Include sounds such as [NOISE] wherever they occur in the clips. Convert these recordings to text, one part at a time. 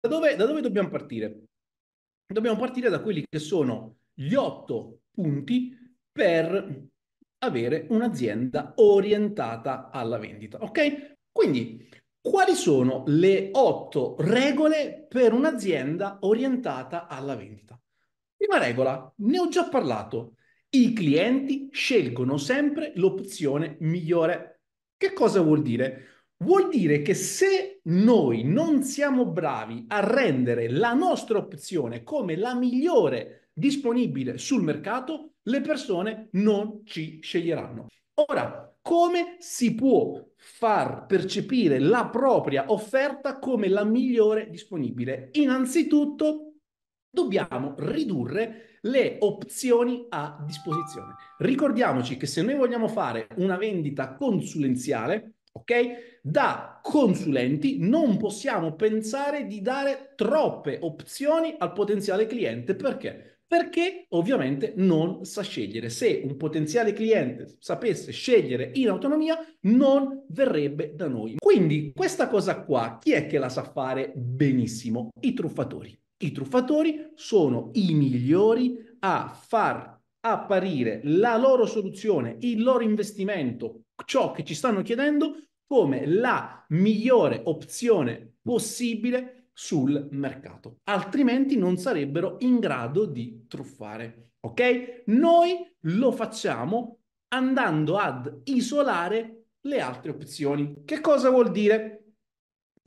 Da dove, da dove dobbiamo partire? Dobbiamo partire da quelli che sono gli otto punti per avere un'azienda orientata alla vendita. Ok? Quindi, quali sono le otto regole per un'azienda orientata alla vendita? Prima regola, ne ho già parlato. I clienti scelgono sempre l'opzione migliore. Che cosa vuol dire? Vuol dire che se noi non siamo bravi a rendere la nostra opzione come la migliore disponibile sul mercato, le persone non ci sceglieranno. Ora, come si può far percepire la propria offerta come la migliore disponibile? Innanzitutto dobbiamo ridurre le opzioni a disposizione. Ricordiamoci che se noi vogliamo fare una vendita consulenziale, ok? Da consulenti non possiamo pensare di dare troppe opzioni al potenziale cliente perché? perché ovviamente non sa scegliere. Se un potenziale cliente sapesse scegliere in autonomia, non verrebbe da noi. Quindi questa cosa qua, chi è che la sa fare benissimo? I truffatori. I truffatori sono i migliori a far apparire la loro soluzione, il loro investimento ciò che ci stanno chiedendo come la migliore opzione possibile sul mercato, altrimenti non sarebbero in grado di truffare. Ok? Noi lo facciamo andando ad isolare le altre opzioni. Che cosa vuol dire?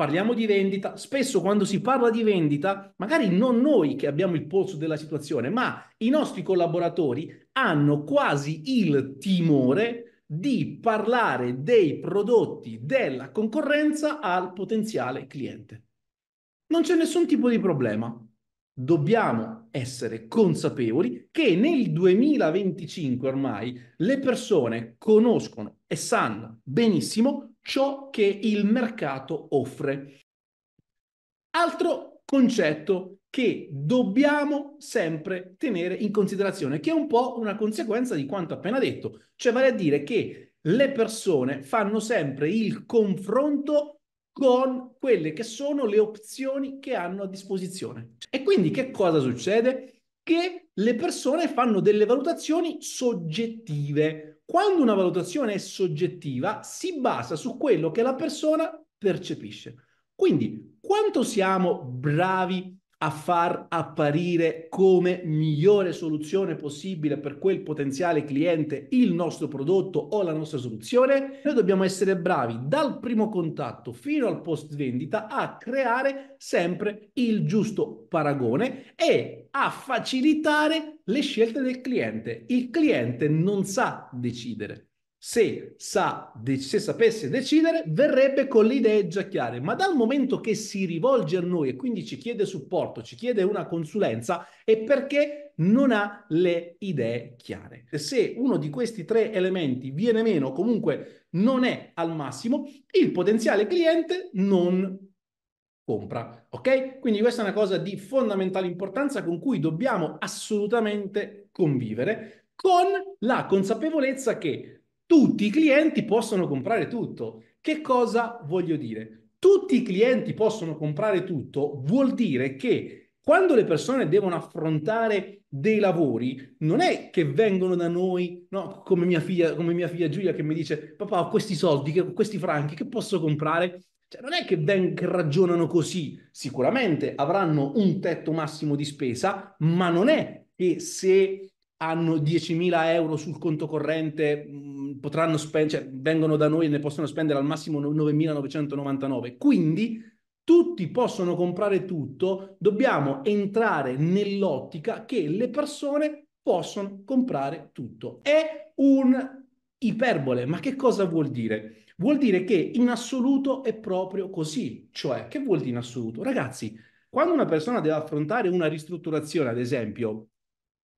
parliamo di vendita, spesso quando si parla di vendita, magari non noi che abbiamo il polso della situazione, ma i nostri collaboratori hanno quasi il timore di parlare dei prodotti della concorrenza al potenziale cliente. Non c'è nessun tipo di problema. Dobbiamo essere consapevoli che nel 2025 ormai le persone conoscono e sanno benissimo ciò che il mercato offre. Altro concetto che dobbiamo sempre tenere in considerazione, che è un po' una conseguenza di quanto appena detto, cioè vale a dire che le persone fanno sempre il confronto con quelle che sono le opzioni che hanno a disposizione. E quindi che cosa succede? Che le persone fanno delle valutazioni soggettive. Quando una valutazione è soggettiva, si basa su quello che la persona percepisce. Quindi, quanto siamo bravi a far apparire come migliore soluzione possibile per quel potenziale cliente il nostro prodotto o la nostra soluzione, noi dobbiamo essere bravi dal primo contatto fino al post vendita a creare sempre il giusto paragone e a facilitare le scelte del cliente. Il cliente non sa decidere se, sa, se sapesse decidere, verrebbe con le idee già chiare, ma dal momento che si rivolge a noi e quindi ci chiede supporto, ci chiede una consulenza, è perché non ha le idee chiare. Se uno di questi tre elementi viene meno, comunque non è al massimo, il potenziale cliente non compra, ok? Quindi questa è una cosa di fondamentale importanza con cui dobbiamo assolutamente convivere con la consapevolezza che tutti i clienti possono comprare tutto. Che cosa voglio dire? Tutti i clienti possono comprare tutto vuol dire che quando le persone devono affrontare dei lavori, non è che vengono da noi, no, come mia figlia, come mia figlia Giulia che mi dice, papà, ho questi soldi, questi franchi, che posso comprare? Cioè, non è che, ben, che ragionano così, sicuramente avranno un tetto massimo di spesa, ma non è che se hanno 10.000 euro sul conto corrente, mm, potranno spendere, cioè, vengono da noi e ne possono spendere al massimo 9.999. Quindi tutti possono comprare tutto, dobbiamo entrare nell'ottica che le persone possono comprare tutto. È un iperbole, ma che cosa vuol dire? Vuol dire che in assoluto è proprio così. Cioè, che vuol dire in assoluto? Ragazzi, quando una persona deve affrontare una ristrutturazione, ad esempio,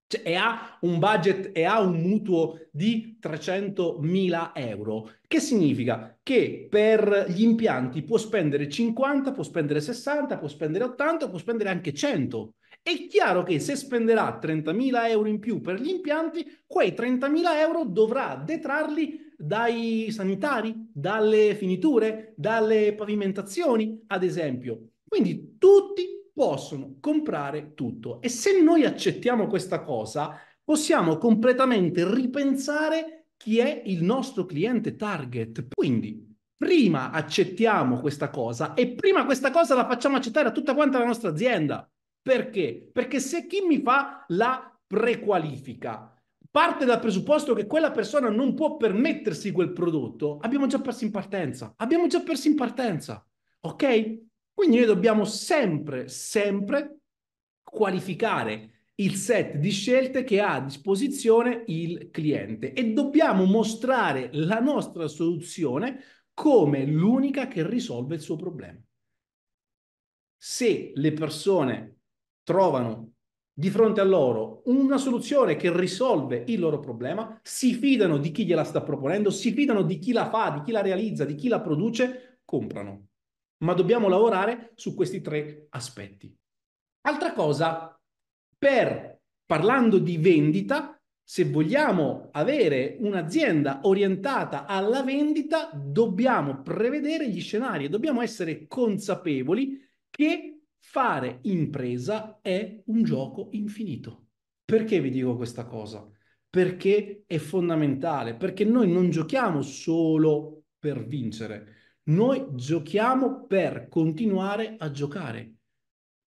cioè, e ha un budget e ha un mutuo di 300.000 euro. Che significa che per gli impianti può spendere 50, può spendere 60, può spendere 80, può spendere anche 100. È chiaro che se spenderà 30.000 euro in più per gli impianti, quei 30.000 euro dovrà detrarli dai sanitari, dalle finiture, dalle pavimentazioni, ad esempio. Quindi tutti possono comprare tutto. E se noi accettiamo questa cosa, possiamo completamente ripensare chi è il nostro cliente target. Quindi, prima accettiamo questa cosa e prima questa cosa la facciamo accettare a tutta quanta la nostra azienda. Perché? Perché se chi mi fa la prequalifica parte dal presupposto che quella persona non può permettersi quel prodotto, abbiamo già perso in partenza. Abbiamo già perso in partenza. Ok? Quindi noi dobbiamo sempre, sempre qualificare il set di scelte che ha a disposizione il cliente e dobbiamo mostrare la nostra soluzione come l'unica che risolve il suo problema. Se le persone trovano di fronte a loro una soluzione che risolve il loro problema, si fidano di chi gliela sta proponendo, si fidano di chi la fa, di chi la realizza, di chi la produce, comprano ma dobbiamo lavorare su questi tre aspetti. Altra cosa, per, parlando di vendita, se vogliamo avere un'azienda orientata alla vendita, dobbiamo prevedere gli scenari e dobbiamo essere consapevoli che fare impresa è un gioco infinito. Perché vi dico questa cosa? Perché è fondamentale, perché noi non giochiamo solo per vincere, noi giochiamo per continuare a giocare.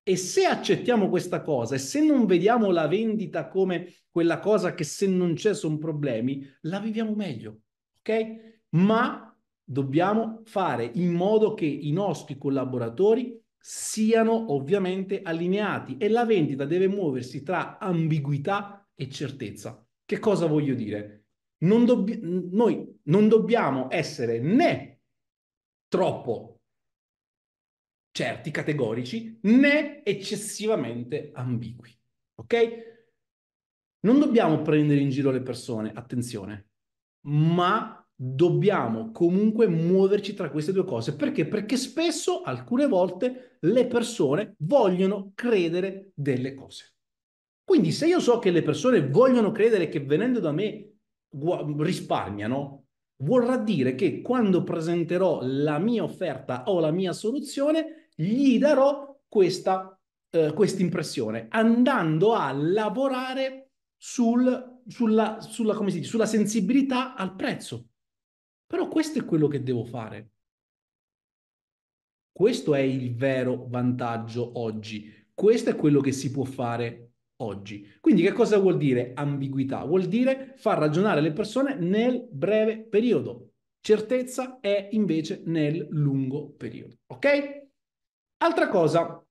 E se accettiamo questa cosa e se non vediamo la vendita come quella cosa che se non c'è sono problemi, la viviamo meglio, ok? Ma dobbiamo fare in modo che i nostri collaboratori siano ovviamente allineati e la vendita deve muoversi tra ambiguità e certezza. Che cosa voglio dire? Non dobb- noi non dobbiamo essere né troppo certi, categorici, né eccessivamente ambigui. Ok? Non dobbiamo prendere in giro le persone, attenzione, ma dobbiamo comunque muoverci tra queste due cose. Perché? Perché spesso, alcune volte, le persone vogliono credere delle cose. Quindi se io so che le persone vogliono credere che venendo da me risparmiano, vorrà dire che quando presenterò la mia offerta o la mia soluzione, gli darò questa eh, impressione, andando a lavorare sul, sulla, sulla, dice, sulla sensibilità al prezzo. Però questo è quello che devo fare. Questo è il vero vantaggio oggi. Questo è quello che si può fare oggi. Quindi che cosa vuol dire ambiguità? Vuol dire far ragionare le persone nel breve periodo. Certezza è invece nel lungo periodo. Ok? Altra cosa,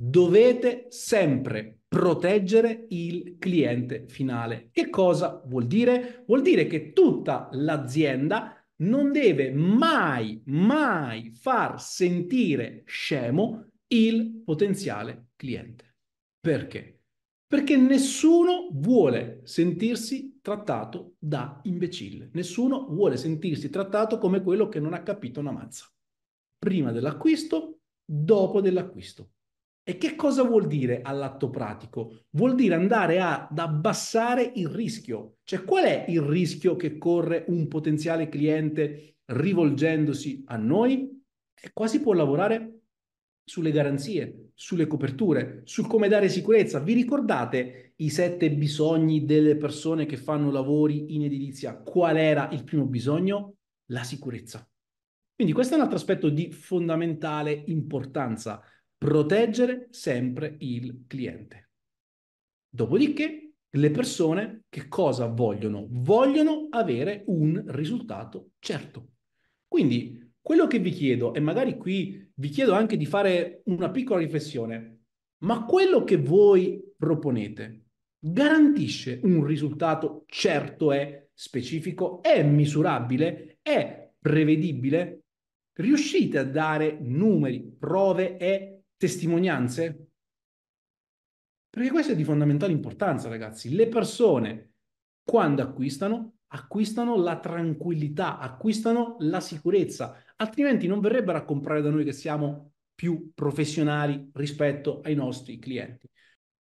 dovete sempre proteggere il cliente finale. Che cosa vuol dire? Vuol dire che tutta l'azienda non deve mai, mai far sentire scemo il potenziale cliente. Perché? Perché nessuno vuole sentirsi trattato da imbecille. Nessuno vuole sentirsi trattato come quello che non ha capito una mazza. Prima dell'acquisto, dopo dell'acquisto. E che cosa vuol dire all'atto pratico? Vuol dire andare ad abbassare il rischio. Cioè qual è il rischio che corre un potenziale cliente rivolgendosi a noi? E qua si può lavorare sulle garanzie, sulle coperture, sul come dare sicurezza. Vi ricordate i sette bisogni delle persone che fanno lavori in edilizia? Qual era il primo bisogno? La sicurezza. Quindi questo è un altro aspetto di fondamentale importanza, proteggere sempre il cliente. Dopodiché le persone che cosa vogliono? Vogliono avere un risultato certo. Quindi quello che vi chiedo, e magari qui vi chiedo anche di fare una piccola riflessione, ma quello che voi proponete garantisce un risultato certo e specifico, è misurabile, è prevedibile? Riuscite a dare numeri, prove e testimonianze? Perché questo è di fondamentale importanza, ragazzi. Le persone, quando acquistano, acquistano la tranquillità, acquistano la sicurezza, altrimenti non verrebbero a comprare da noi che siamo più professionali rispetto ai nostri clienti.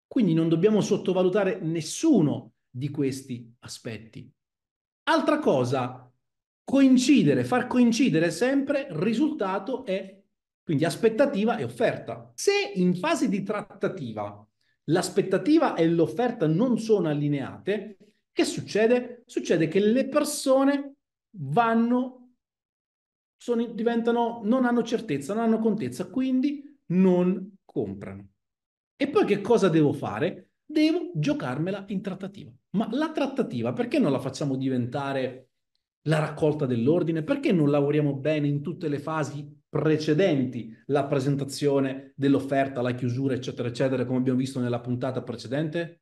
Quindi non dobbiamo sottovalutare nessuno di questi aspetti. Altra cosa, coincidere, far coincidere sempre risultato e quindi aspettativa e offerta. Se in fase di trattativa l'aspettativa e l'offerta non sono allineate, che succede? Succede che le persone vanno, sono, diventano, non hanno certezza, non hanno contezza, quindi non comprano. E poi che cosa devo fare? Devo giocarmela in trattativa. Ma la trattativa perché non la facciamo diventare la raccolta dell'ordine? Perché non lavoriamo bene in tutte le fasi precedenti la presentazione dell'offerta, la chiusura, eccetera, eccetera, come abbiamo visto nella puntata precedente?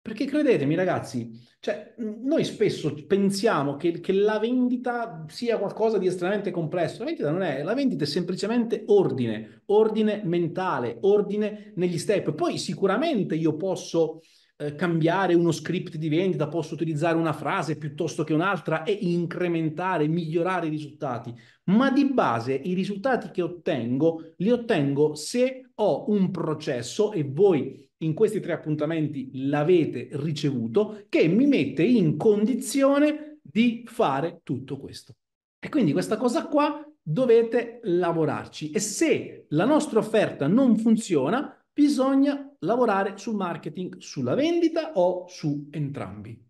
Perché credetemi ragazzi, cioè, mm, noi spesso pensiamo che, che, la vendita sia qualcosa di estremamente complesso. La vendita non è, la vendita è semplicemente ordine, ordine mentale, ordine negli step. Poi sicuramente io posso eh, cambiare uno script di vendita, posso utilizzare una frase piuttosto che un'altra e incrementare, migliorare i risultati. Ma di base i risultati che ottengo li ottengo se ho un processo e voi in questi tre appuntamenti l'avete ricevuto, che mi mette in condizione di fare tutto questo. E quindi questa cosa qua dovete lavorarci. E se la nostra offerta non funziona, bisogna lavorare sul marketing, sulla vendita o su entrambi.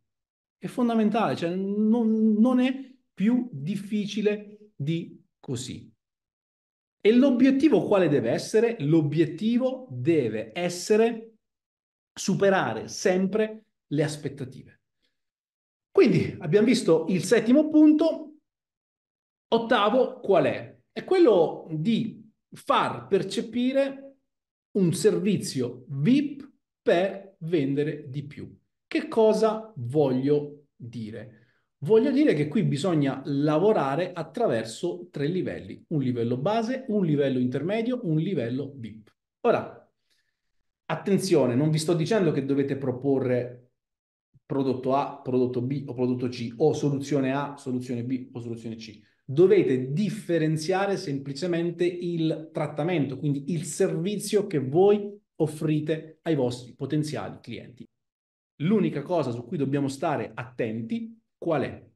È fondamentale, cioè non, non è più difficile di così. E l'obiettivo quale deve essere? L'obiettivo deve essere superare sempre le aspettative. Quindi abbiamo visto il settimo punto, ottavo qual è? È quello di far percepire un servizio VIP per vendere di più. Che cosa voglio dire? Voglio dire che qui bisogna lavorare attraverso tre livelli, un livello base, un livello intermedio, un livello VIP. Ora, Attenzione, non vi sto dicendo che dovete proporre prodotto A, prodotto B o prodotto C o soluzione A, soluzione B o soluzione C. Dovete differenziare semplicemente il trattamento, quindi il servizio che voi offrite ai vostri potenziali clienti. L'unica cosa su cui dobbiamo stare attenti qual è?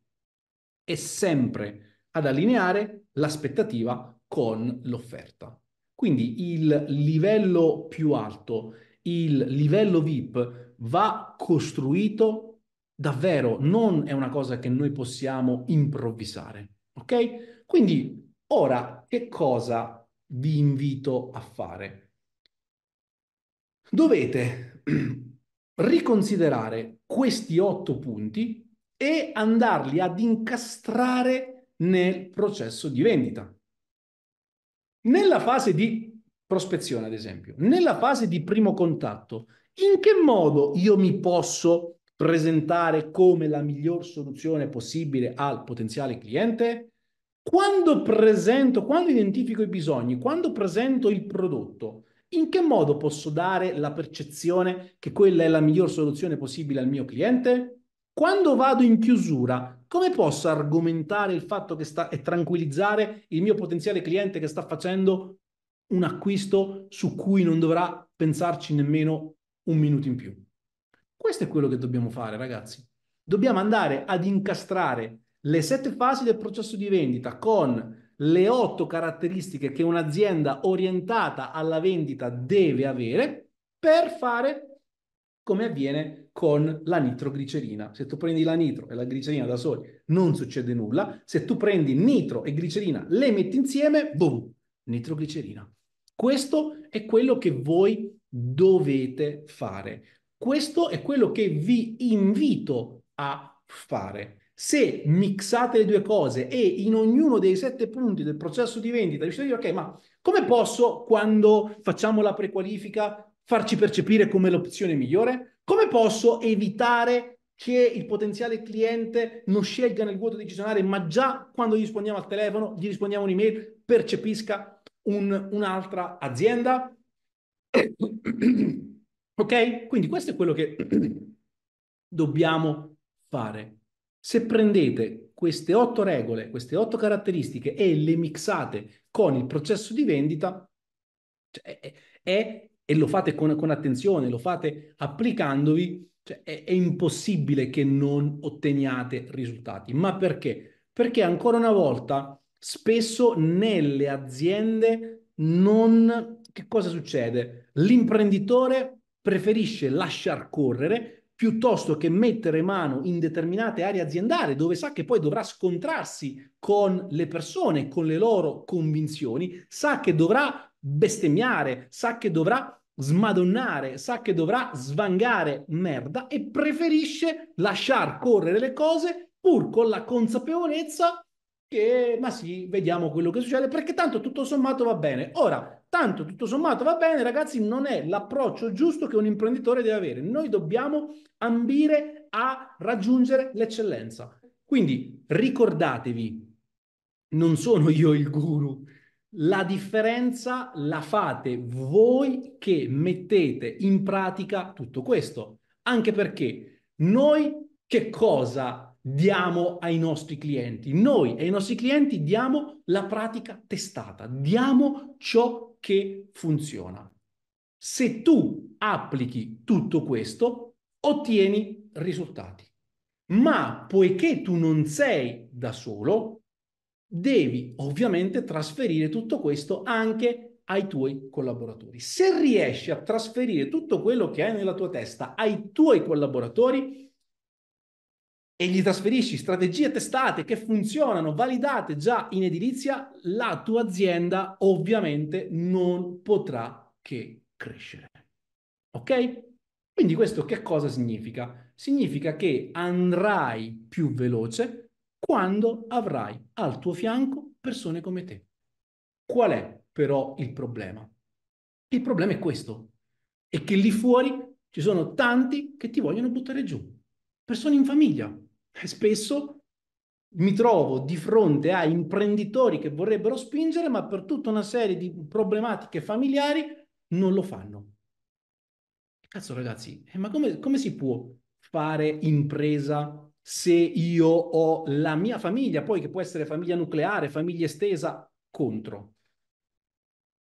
È sempre ad allineare l'aspettativa con l'offerta. Quindi il livello più alto, il livello VIP va costruito davvero, non è una cosa che noi possiamo improvvisare, ok? Quindi ora che cosa vi invito a fare? Dovete [CLEARS THROAT] riconsiderare questi otto punti e andarli ad incastrare nel processo di vendita. Nella fase di prospezione, ad esempio, nella fase di primo contatto, in che modo io mi posso presentare come la miglior soluzione possibile al potenziale cliente? Quando presento, quando identifico i bisogni, quando presento il prodotto, in che modo posso dare la percezione che quella è la miglior soluzione possibile al mio cliente? Quando vado in chiusura, come posso argomentare il fatto che sta e tranquillizzare il mio potenziale cliente che sta facendo un acquisto su cui non dovrà pensarci nemmeno un minuto in più? Questo è quello che dobbiamo fare, ragazzi. Dobbiamo andare ad incastrare le sette fasi del processo di vendita con le otto caratteristiche che un'azienda orientata alla vendita deve avere per fare come avviene con la nitroglicerina. Se tu prendi la nitro e la glicerina da soli non succede nulla, se tu prendi nitro e glicerina, le metti insieme, boom, nitroglicerina. Questo è quello che voi dovete fare. Questo è quello che vi invito a fare. Se mixate le due cose e in ognuno dei sette punti del processo di vendita riuscite a dire ok, ma come posso quando facciamo la prequalifica farci percepire come l'opzione migliore? Come posso evitare che il potenziale cliente non scelga nel vuoto decisionale, ma già quando gli rispondiamo al telefono, gli rispondiamo un'email, percepisca un, un'altra azienda? [COUGHS] ok? Quindi questo è quello che [COUGHS] dobbiamo fare. Se prendete queste otto regole, queste otto caratteristiche e le mixate con il processo di vendita, cioè, è, è e lo mm. fate con, con attenzione, lo fate applicandovi, cioè è, è impossibile che non otteniate risultati. Ma perché? Perché ancora una volta spesso nelle aziende non... Che cosa succede? L'imprenditore preferisce lasciar correre piuttosto che mettere mano in determinate aree aziendali dove sa che poi dovrà scontrarsi con le persone, con le loro convinzioni, sa che dovrà bestemmiare, sa che dovrà smadonnare, sa che dovrà svangare merda e preferisce lasciar correre le cose pur con la consapevolezza che, ma sì, vediamo quello che succede, perché tanto tutto sommato va bene. Ora, tanto tutto sommato va bene, ragazzi, non è l'approccio giusto che un imprenditore deve avere. Noi dobbiamo ambire a raggiungere l'eccellenza. Quindi ricordatevi, non sono io il guru, la differenza la fate voi che mettete in pratica tutto questo, anche perché noi che cosa diamo ai nostri clienti? Noi ai nostri clienti diamo la pratica testata, diamo ciò che funziona. Se tu applichi tutto questo, ottieni risultati. Ma poiché tu non sei da solo, devi ovviamente trasferire tutto questo anche ai tuoi collaboratori. Se riesci a trasferire tutto quello che hai nella tua testa ai tuoi collaboratori e gli trasferisci strategie testate che funzionano, validate già in edilizia, la tua azienda ovviamente non potrà che crescere. Ok? Quindi questo che cosa significa? Significa che andrai più veloce, quando avrai al tuo fianco persone come te. Qual è però il problema? Il problema è questo, è che lì fuori ci sono tanti che ti vogliono buttare giù, persone in famiglia. E spesso mi trovo di fronte a imprenditori che vorrebbero spingere, ma per tutta una serie di problematiche familiari non lo fanno. Cazzo ragazzi, eh, ma come, come si può fare impresa se io ho la mia famiglia, poi che può essere famiglia nucleare, famiglia estesa, contro.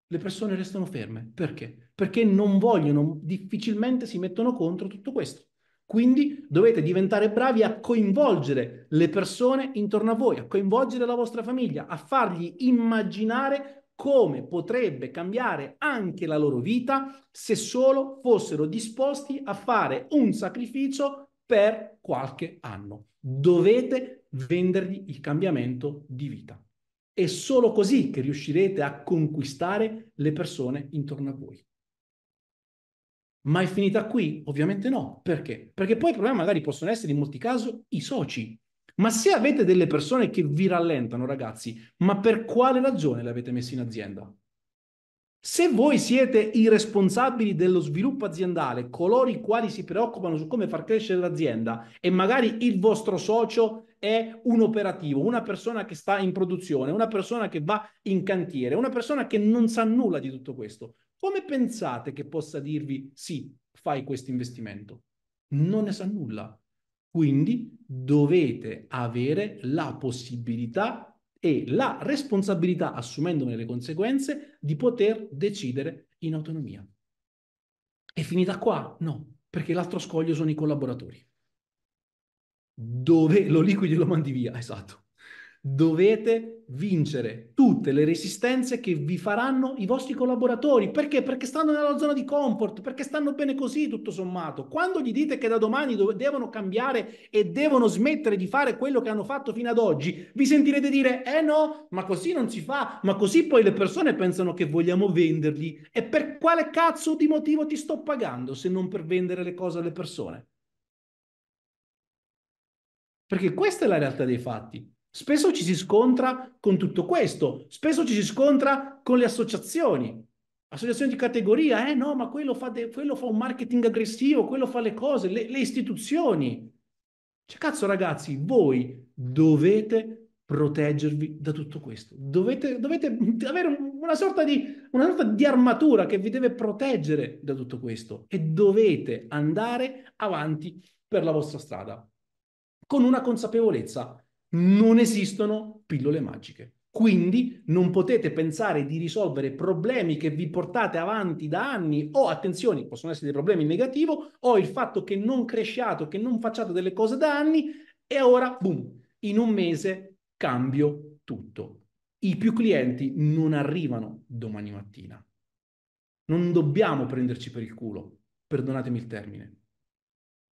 Le persone restano ferme. Perché? Perché non vogliono, difficilmente si mettono contro tutto questo. Quindi dovete diventare bravi a coinvolgere le persone intorno a voi, a coinvolgere la vostra famiglia, a fargli immaginare come potrebbe cambiare anche la loro vita se solo fossero disposti a fare un sacrificio per qualche anno. Dovete vendergli il cambiamento di vita. È solo così che riuscirete a conquistare le persone intorno a voi. Ma è finita qui? Ovviamente no. Perché? Perché poi il problema magari possono essere in molti casi i soci. Ma se avete delle persone che vi rallentano, ragazzi, ma per quale ragione le avete messe in azienda? Se voi siete i responsabili dello sviluppo aziendale, coloro i quali si preoccupano su come far crescere l'azienda e magari il vostro socio è un operativo, una persona che sta in produzione, una persona che va in cantiere, una persona che non sa nulla di tutto questo, come pensate che possa dirvi sì, fai questo investimento? Non ne sa nulla. Quindi dovete avere la possibilità e la responsabilità, assumendone le conseguenze, di poter decidere in autonomia. È finita qua? No, perché l'altro scoglio sono i collaboratori. Dove lo liquidi e lo mandi via, esatto. Dovete vincere tutte le resistenze che vi faranno i vostri collaboratori. Perché? Perché stanno nella zona di comfort, perché stanno bene così tutto sommato. Quando gli dite che da domani dov- devono cambiare e devono smettere di fare quello che hanno fatto fino ad oggi, vi sentirete dire "Eh no, ma così non si fa, ma così poi le persone pensano che vogliamo venderli. E per quale cazzo di motivo ti sto pagando se non per vendere le cose alle persone? Perché questa è la realtà dei fatti. Spesso ci si scontra con tutto questo, spesso ci si scontra con le associazioni, associazioni di categoria, eh no, ma quello fa, de- quello fa un marketing aggressivo, quello fa le cose, le, le istituzioni. Cioè, cazzo ragazzi, voi dovete proteggervi da tutto questo, dovete, dovete avere una sorta, di, una sorta di armatura che vi deve proteggere da tutto questo e dovete andare avanti per la vostra strada con una consapevolezza non esistono pillole magiche. Quindi non potete pensare di risolvere problemi che vi portate avanti da anni o, oh, attenzione, possono essere dei problemi negativi o oh, il fatto che non cresciate, che non facciate delle cose da anni e ora, boom, in un mese cambio tutto. I più clienti non arrivano domani mattina. Non dobbiamo prenderci per il culo, perdonatemi il termine.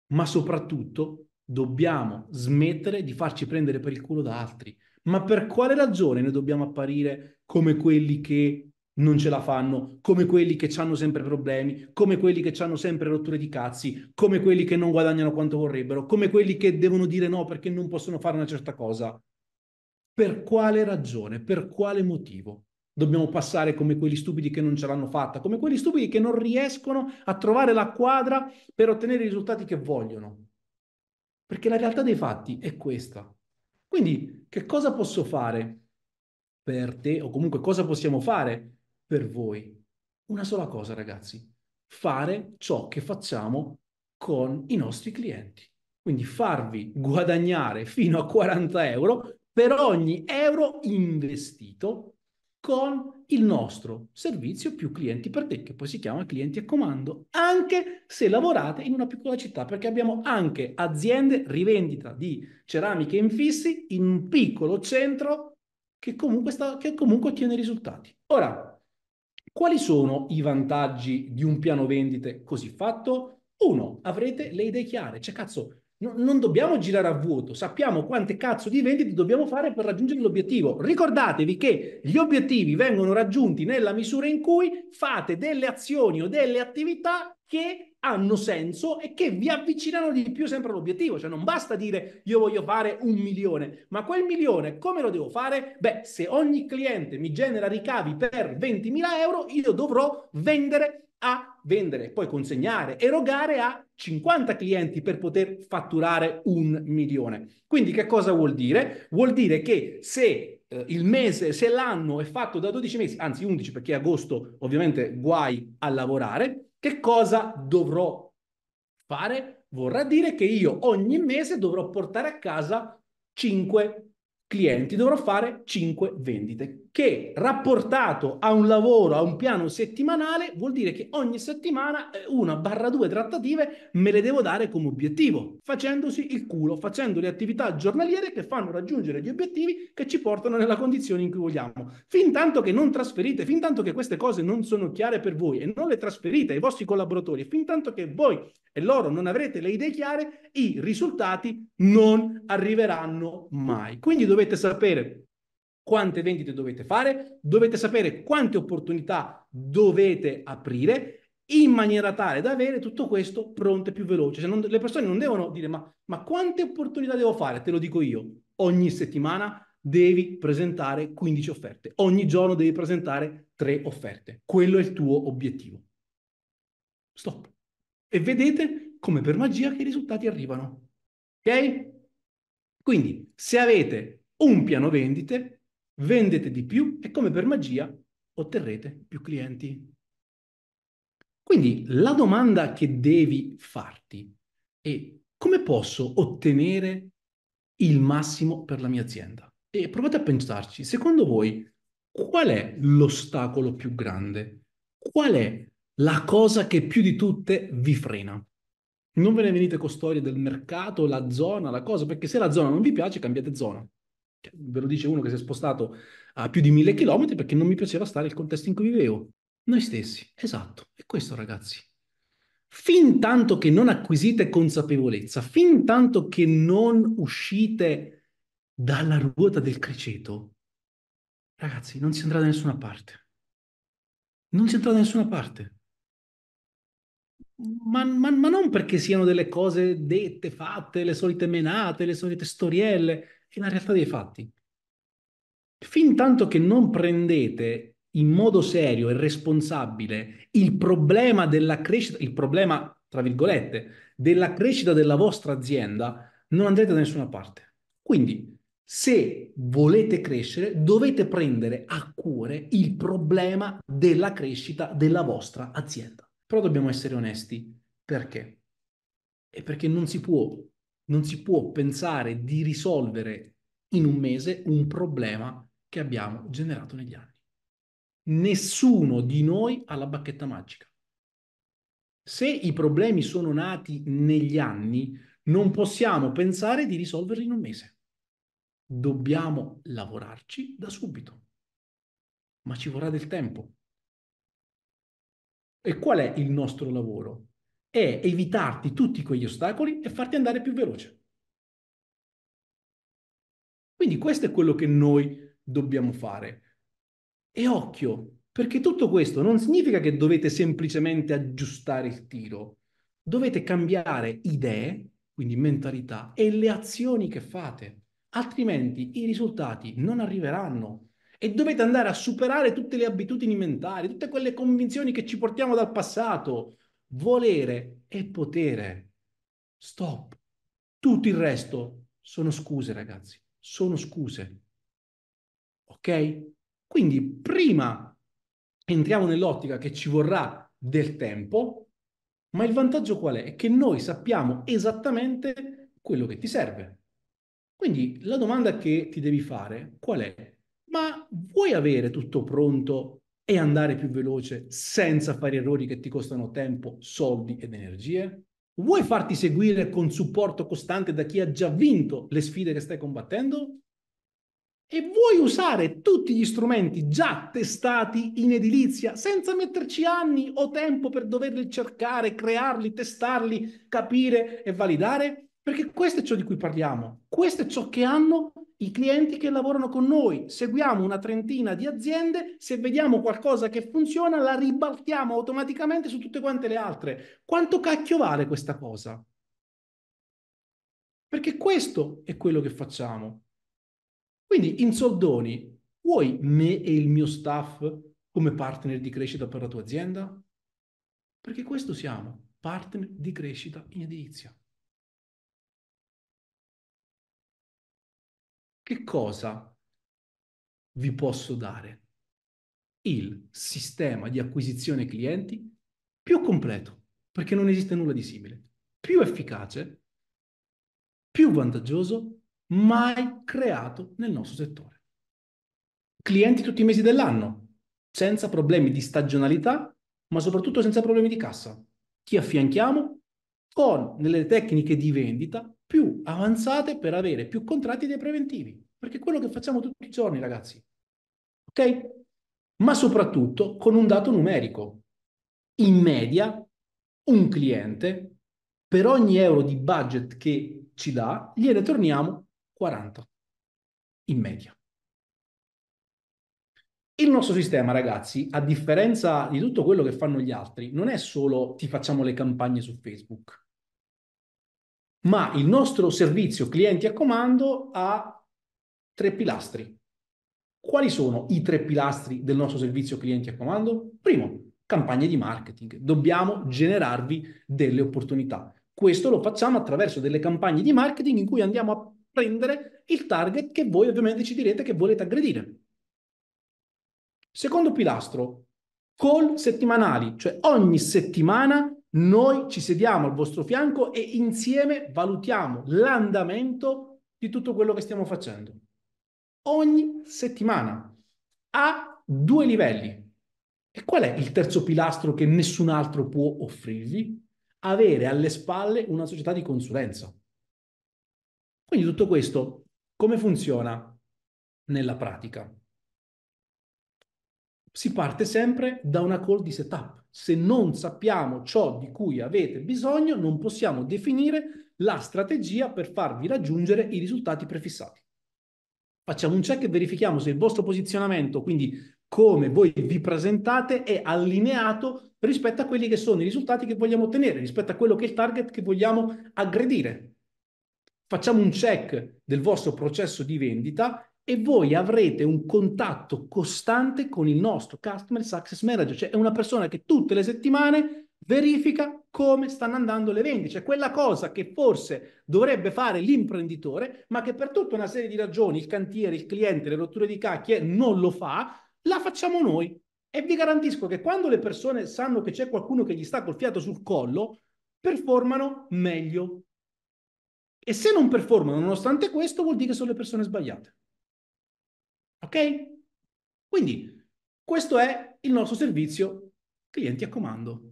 Ma soprattutto dobbiamo smettere di farci prendere per il culo da altri. Ma per quale ragione noi dobbiamo apparire come quelli che non ce la fanno, come quelli che hanno sempre problemi, come quelli che hanno sempre rotture di cazzi, come quelli che non guadagnano quanto vorrebbero, come quelli che devono dire no perché non possono fare una certa cosa? Per quale ragione, per quale motivo? dobbiamo passare come quelli stupidi che non ce l'hanno fatta, come quelli stupidi che non riescono a trovare la quadra per ottenere i risultati che vogliono perché la realtà dei fatti è questa. Quindi che cosa posso fare per te o comunque cosa possiamo fare per voi? Una sola cosa, ragazzi, fare ciò che facciamo con i nostri clienti. Quindi farvi guadagnare fino a 40 euro per ogni euro investito con il nostro servizio più clienti per te, che poi si chiama clienti a comando, anche se lavorate in una piccola città, perché abbiamo anche aziende rivendita di ceramiche infissi in un piccolo centro che comunque, sta, che comunque ottiene risultati. Ora, quali sono i vantaggi di un piano vendite così fatto? Uno, avrete le idee chiare, cioè cazzo, No, non dobbiamo girare a vuoto, sappiamo quante cazzo di vendite dobbiamo fare per raggiungere l'obiettivo. Ricordatevi che gli obiettivi vengono raggiunti nella misura in cui fate delle azioni o delle attività che hanno senso e che vi avvicinano di più sempre all'obiettivo. Cioè non basta dire io voglio fare un milione, ma quel milione come lo devo fare? Beh, se ogni cliente mi genera ricavi per 20.000 euro, io dovrò vendere a vendere, poi consegnare, erogare a 50 clienti per poter fatturare un milione. Quindi che cosa vuol dire? Vuol dire che se eh, il mese, se l'anno è fatto da 12 mesi, anzi 11 perché agosto ovviamente guai a lavorare, che cosa dovrò fare? Vorrà dire che io ogni mese dovrò portare a casa 5 clienti, dovrò fare 5 vendite che rapportato a un lavoro, a un piano settimanale, vuol dire che ogni settimana eh, una barra due trattative me le devo dare come obiettivo, facendosi il culo, facendo le attività giornaliere che fanno raggiungere gli obiettivi che ci portano nella condizione in cui vogliamo. Fin tanto che non trasferite, fin tanto che queste cose non sono chiare per voi e non le trasferite ai vostri collaboratori, fin tanto che voi e loro non avrete le idee chiare, i risultati non arriveranno mai. Quindi dovete sapere quante vendite dovete fare, dovete sapere quante opportunità dovete aprire in maniera tale da avere tutto questo pronto e più veloce. Cioè non, le persone non devono dire ma, ma quante opportunità devo fare? Te lo dico io, ogni settimana devi presentare 15 offerte, ogni giorno devi presentare 3 offerte. Quello è il tuo obiettivo. Stop. E vedete come per magia che i risultati arrivano. Ok? Quindi se avete un piano vendite, vendete di più e come per magia otterrete più clienti. Quindi la domanda che devi farti è come posso ottenere il massimo per la mia azienda? E provate a pensarci, secondo voi qual è l'ostacolo più grande? Qual è la cosa che più di tutte vi frena? Non ve ne venite con storie del mercato, la zona, la cosa, perché se la zona non vi piace cambiate zona ve lo dice uno che si è spostato a più di mille chilometri perché non mi piaceva stare il contesto in cui vivevo. Noi stessi, esatto, è questo ragazzi. Fin tanto che non acquisite consapevolezza, fin tanto che non uscite dalla ruota del criceto, ragazzi, non si andrà da nessuna parte. Non si andrà da nessuna parte. Ma, ma, ma non perché siano delle cose dette, fatte, le solite menate, le solite storielle che è la realtà dei fatti. Fin tanto che non prendete in modo serio e responsabile il problema della crescita, il problema, tra virgolette, della crescita della vostra azienda, non andrete da nessuna parte. Quindi, se volete crescere, dovete prendere a cuore il problema della crescita della vostra azienda. Però dobbiamo essere onesti. Perché? E perché non si può non si può pensare di risolvere in un mese un problema che abbiamo generato negli anni. Nessuno di noi ha la bacchetta magica. Se i problemi sono nati negli anni, non possiamo pensare di risolverli in un mese. Dobbiamo lavorarci da subito. Ma ci vorrà del tempo. E qual è il nostro lavoro? è evitarti tutti quegli ostacoli e farti andare più veloce. Quindi questo è quello che noi dobbiamo fare. E occhio, perché tutto questo non significa che dovete semplicemente aggiustare il tiro, dovete cambiare idee, quindi mentalità, e le azioni che fate, altrimenti i risultati non arriveranno e dovete andare a superare tutte le abitudini mentali, tutte quelle convinzioni che ci portiamo dal passato, volere è potere. Stop. Tutto il resto sono scuse, ragazzi. Sono scuse. Ok? Quindi prima entriamo nell'ottica che ci vorrà del tempo, ma il vantaggio qual è? È che noi sappiamo esattamente quello che ti serve. Quindi la domanda che ti devi fare qual è? Ma vuoi avere tutto pronto e andare più veloce senza fare errori che ti costano tempo, soldi ed energie? Vuoi farti seguire con supporto costante da chi ha già vinto le sfide che stai combattendo? E vuoi usare tutti gli strumenti già testati in edilizia senza metterci anni o tempo per doverli cercare, crearli, testarli, capire e validare? Perché questo è ciò di cui parliamo, questo è ciò che hanno i clienti che lavorano con noi. Seguiamo una trentina di aziende, se vediamo qualcosa che funziona la ribaltiamo automaticamente su tutte quante le altre. Quanto cacchio vale questa cosa? Perché questo è quello che facciamo. Quindi in soldoni, vuoi me e il mio staff come partner di crescita per la tua azienda? Perché questo siamo, partner di crescita in edilizia. che cosa vi posso dare? Il sistema di acquisizione clienti più completo, perché non esiste nulla di simile, più efficace, più vantaggioso, mai creato nel nostro settore. Clienti tutti i mesi dell'anno, senza problemi di stagionalità, ma soprattutto senza problemi di cassa. Chi affianchiamo? Con delle tecniche di vendita più avanzate per avere più contratti dei preventivi, perché è quello che facciamo tutti i giorni, ragazzi. Ok? Ma soprattutto con un dato numerico. In media, un cliente per ogni euro di budget che ci dà, gliene torniamo 40 in media. Il nostro sistema, ragazzi, a differenza di tutto quello che fanno gli altri, non è solo ti facciamo le campagne su Facebook ma il nostro servizio clienti a comando ha tre pilastri. Quali sono i tre pilastri del nostro servizio clienti a comando? Primo, campagne di marketing. Dobbiamo generarvi delle opportunità. Questo lo facciamo attraverso delle campagne di marketing in cui andiamo a prendere il target che voi ovviamente ci direte che volete aggredire. Secondo pilastro, call settimanali, cioè ogni settimana noi ci sediamo al vostro fianco e insieme valutiamo l'andamento di tutto quello che stiamo facendo. Ogni settimana a due livelli. E qual è il terzo pilastro che nessun altro può offrirvi? Avere alle spalle una società di consulenza. Quindi tutto questo come funziona nella pratica? Si parte sempre da una call di setup se non sappiamo ciò di cui avete bisogno, non possiamo definire la strategia per farvi raggiungere i risultati prefissati. Facciamo un check e verifichiamo se il vostro posizionamento, quindi come voi vi presentate, è allineato rispetto a quelli che sono i risultati che vogliamo ottenere, rispetto a quello che è il target che vogliamo aggredire. Facciamo un check del vostro processo di vendita e voi avrete un contatto costante con il nostro Customer Success Manager, cioè è una persona che tutte le settimane verifica come stanno andando le vendite, cioè quella cosa che forse dovrebbe fare l'imprenditore, ma che per tutta una serie di ragioni, il cantiere, il cliente, le rotture di cacchie, non lo fa, la facciamo noi. E vi garantisco che quando le persone sanno che c'è qualcuno che gli sta col fiato sul collo, performano meglio. E se non performano nonostante questo, vuol dire che sono le persone sbagliate. Ok? Quindi questo è il nostro servizio clienti a comando.